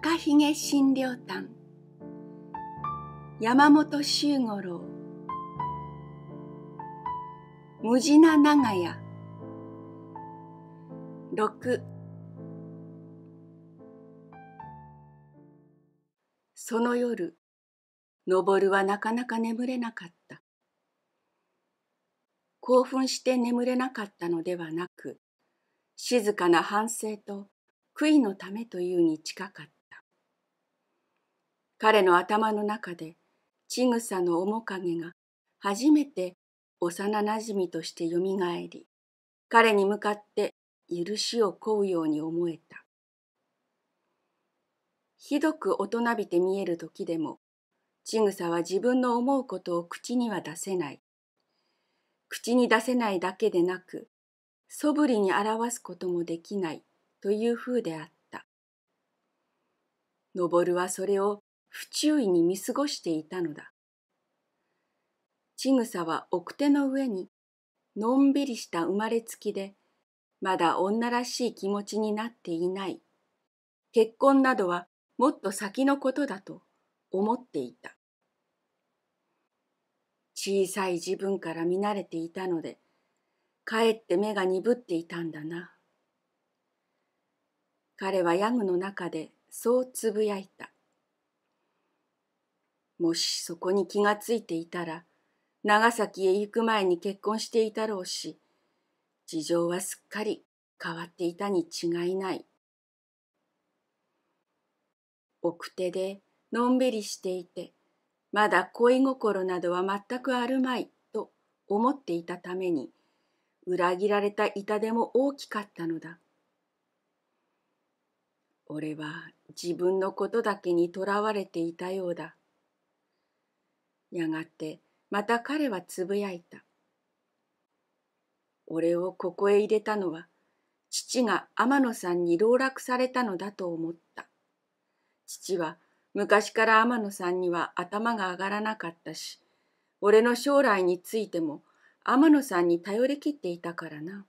赤ひげ診療山本周五郎無地な長屋六その夜登はなかなか眠れなかった興奮して眠れなかったのではなく静かな反省と悔いのためというに近かった彼の頭の中でちぐさの面影が初めて幼なじみとしてよみがえり彼に向かって許しを請うように思えたひどく大人びて見える時でもちぐさは自分の思うことを口には出せない口に出せないだけでなくそぶりに表すこともできないというふうであった。昇るはそれを不注意に見過ごしていたのだ。ちぐさは奥手の上に、のんびりした生まれつきで、まだ女らしい気持ちになっていない。結婚などはもっと先のことだと思っていた。小さい自分から見慣れていたので、かえって目が鈍っていたんだな。彼はヤグの中でそうつぶやいた。もしそこに気がついていたら、長崎へ行く前に結婚していたろうし、事情はすっかり変わっていたに違いない。奥手でのんびりしていて、まだ恋心などは全くあるまいと思っていたために、裏切られた痛手も大きかったのだ。俺は自分のことだけにとらわれていたようだ。やがてまた彼はつぶやいた。俺をここへ入れたのは父が天野さんに籠絡されたのだと思った。父は昔から天野さんには頭が上がらなかったし、俺の将来についても天野さんに頼りきっていたからな。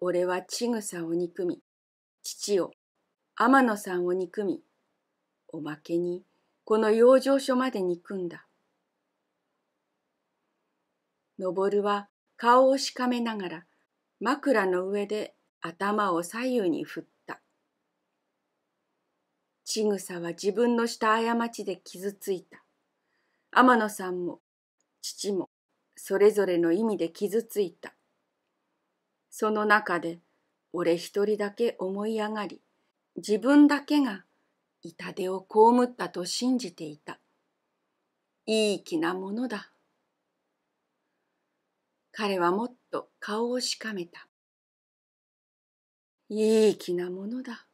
俺はちぐさを憎み、父を、天野さんを憎み、おまけにこの養生所までにんだ。登るは顔をしかめながら枕の上で頭を左右に振った。ちぐさは自分のした過ちで傷ついた。天野さんも父もそれぞれの意味で傷ついた。その中で俺一人だけ思い上がり、自分だけが痛手を被ったと信じていた。いい気なものだ。彼はもっと顔をしかめた。いい気なものだ。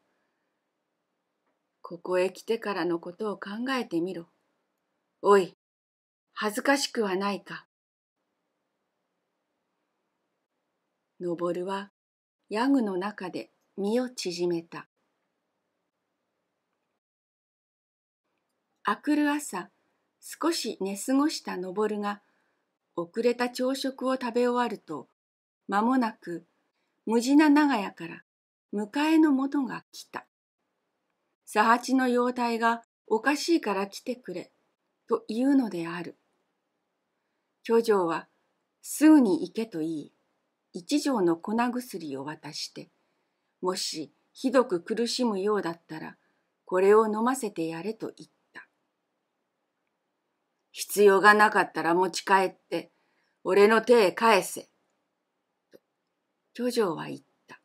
ここへ来てからのことを考えてみろ。おい、恥ずかしくはないか。のぼるはヤグの中で身を縮めた。明くる朝、少し寝過ごしたのぼるが、遅れた朝食を食べ終わると、間もなく無事な長屋から迎えの元が来た。佐八の容体がおかしいから来てくれ、というのである。巨匠は、すぐに行けと言い、一錠の粉薬を渡して、もしひどく苦しむようだったら、これを飲ませてやれと言った。必要がなかったら持ち帰って、俺の手へ返せ。と、巨女は言った。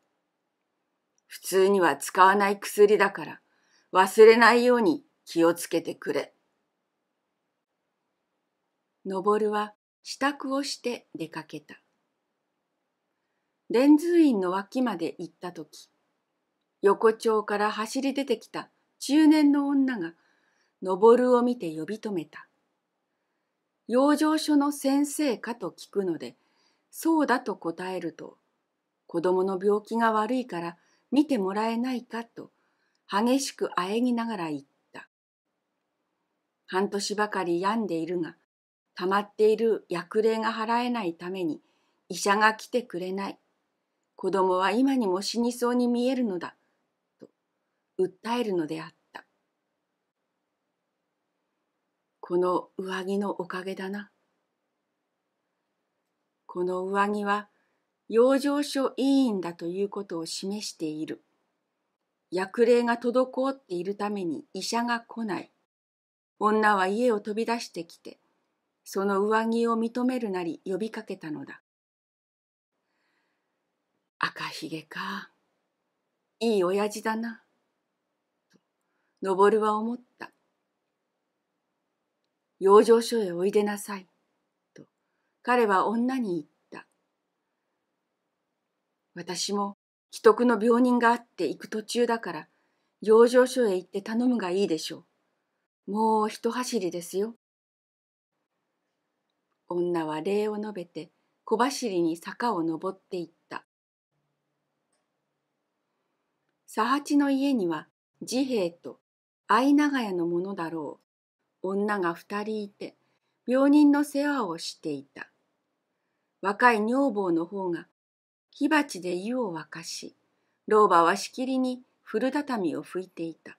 普通には使わない薬だから、忘れないように気をつけてくれ。のぼるは支度をして出かけた。蓮通院の脇まで行った時、横丁から走り出てきた中年の女が、のぼるを見て呼び止めた。養生所の先生かと聞くので、そうだと答えると、子供の病気が悪いから見てもらえないかと、激しく喘ぎながら言った。半年ばかり病んでいるが、溜まっている薬霊が払えないために、医者が来てくれない。子供は今にも死にそうに見えるのだ。と、訴えるのであった。この上着のおかげだな。この上着は養生所委員だということを示している。薬霊が滞っているために医者が来ない。女は家を飛び出してきて、その上着を認めるなり呼びかけたのだ。赤ひげか。いい親父だな。と、登るは思った。養生所へおいでなさい。と彼は女に言った。私も既得の病人があって行く途中だから、養生所へ行って頼むがいいでしょう。もう一走りですよ。女は礼を述べて小走りに坂を登っていった。佐八の家には治兵衛と相長屋のものだろう女が二人いて、病人の世話をしていた。若い女房の方が火鉢で湯を沸かし、老婆はしきりに古畳を拭いていた。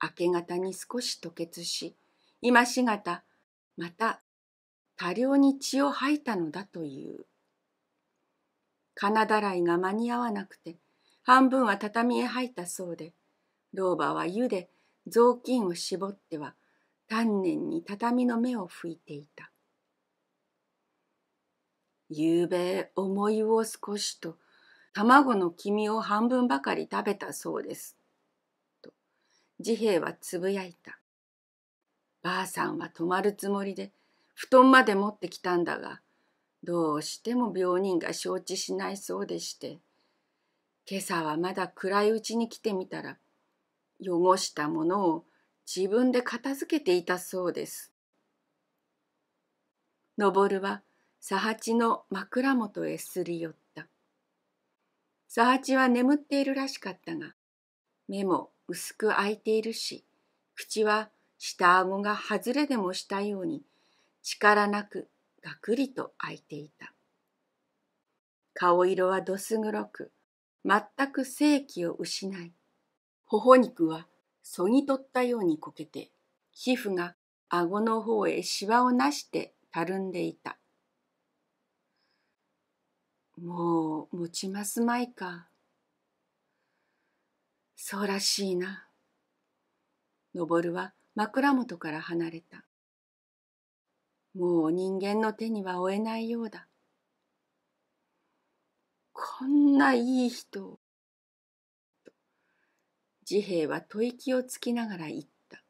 明け方に少し吐血し、今しがた、また多量に血を吐いたのだという。金だらいが間に合わなくて、半分は畳へ吐いたそうで、老婆は湯で雑巾を絞っては丹念に畳の目を拭いていた。ゆうべ思いを少しと卵の黄身を半分ばかり食べたそうです。と治兵衛はつぶやいた。ばあさんは泊まるつもりで布団まで持ってきたんだがどうしても病人が承知しないそうでして今朝はまだ暗いうちに来てみたら汚したものを自分で片付けていたそうです。のぼるは佐八の枕元へすり寄った。佐八は眠っているらしかったが、目も薄く開いているし、口は下顎が外れでもしたように、力なくがくりと開いていた。顔色はどす黒く、全く生気を失い、頬肉はそぎ取ったようにこけて、皮膚が顎の方へしわをなしてたるんでいた。もう持ちますまいか。そうらしいな。のぼるは枕元から離れた。もう人間の手には負えないようだ。こんないい人治兵衛は吐息をつきながら言った。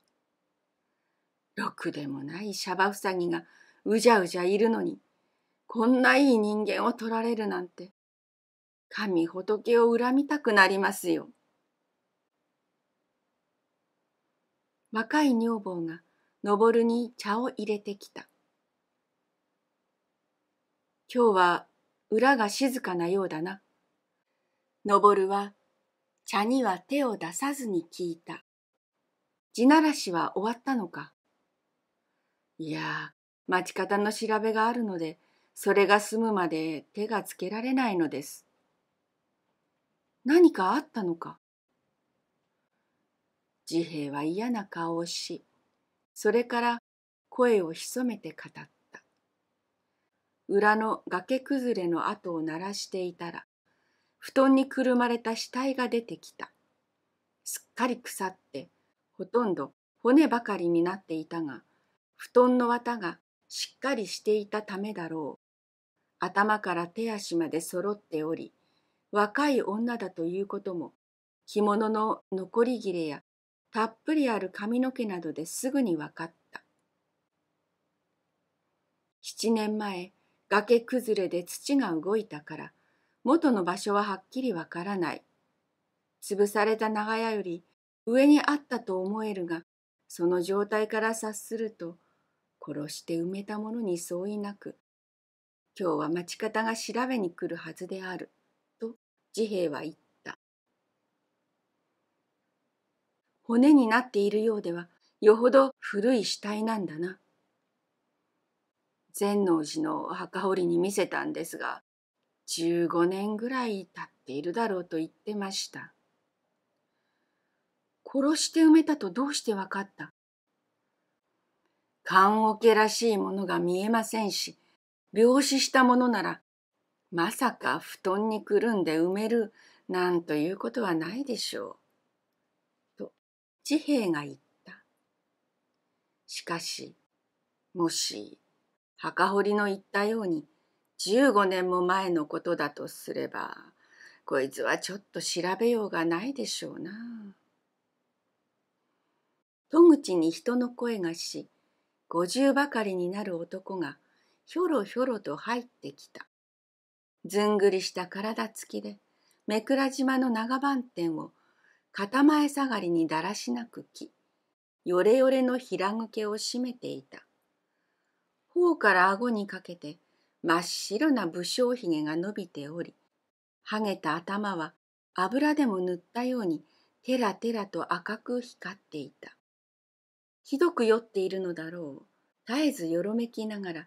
ろくでもないシャバウサギがうじゃうじゃいるのに、こんないい人間を取られるなんて、神仏を恨みたくなりますよ。若い女房が登るに茶を入れてきた。今日は裏が静かなようだな。登るは茶には手を出さずに聞いた。地ならしは終わったのかいや町方の調べがあるので、それが済むまで手がつけられないのです。何かあったのか治兵衛は嫌な顔をし、それから声を潜めて語った。裏の崖崩れの跡を鳴らしていたら、布団にくるまれた死体が出てきた。すっかり腐って、ほとんど骨ばかりになっていたが、布団の綿がしっかりしていたためだろう。頭から手足まで揃っており、若い女だということも、着物の残り切れやたっぷりある髪の毛などですぐに分かった。七年前、崖崩れで土が動いたから、元の場所ははっきりわからない。潰された長屋より上にあったと思えるが、その状態から察すると、殺して埋めたものに相違なく、今日は町方が調べに来るはずである、と治兵衛は言った。骨になっているようでは、よほど古い死体なんだな。善能寺の墓堀に見せたんですが、15年ぐらい経っているだろうと言ってました。殺して埋めたとどうしてわかった棺桶らしいものが見えませんし、病死したものなら、まさか布団にくるんで埋めるなんということはないでしょう。と、治兵衛が言った。しかし、もし、墓堀の言ったように、15年も前のことだとすればこいつはちょっと調べようがないでしょうな。戸口に人の声がし50ばかりになる男がひょろひょろと入ってきた。ずんぐりした体つきで目倉島の長番店を片前下がりにだらしなく着よれよれの平抜けを締めていた。頬から顎にかけて真っ白な武将ひげが伸びており、はげた頭は油でも塗ったようにテラテラと赤く光っていた。ひどく酔っているのだろう。絶えずよろめきながら、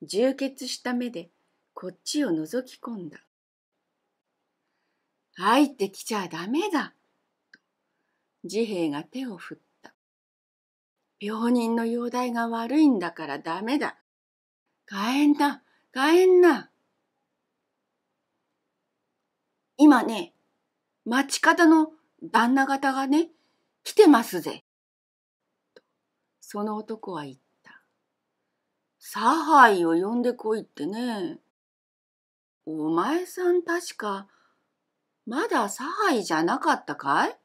充血した目でこっちを覗き込んだ。入ってきちゃダメだ。と治兵衛が手を振った。病人の容体が悪いんだからダメだ。火炎だ。楕円な。今ね、町方の旦那方がね、来てますぜ。その男は言った。サハイを呼んでこいってね。お前さん確か、まだサハイじゃなかったかい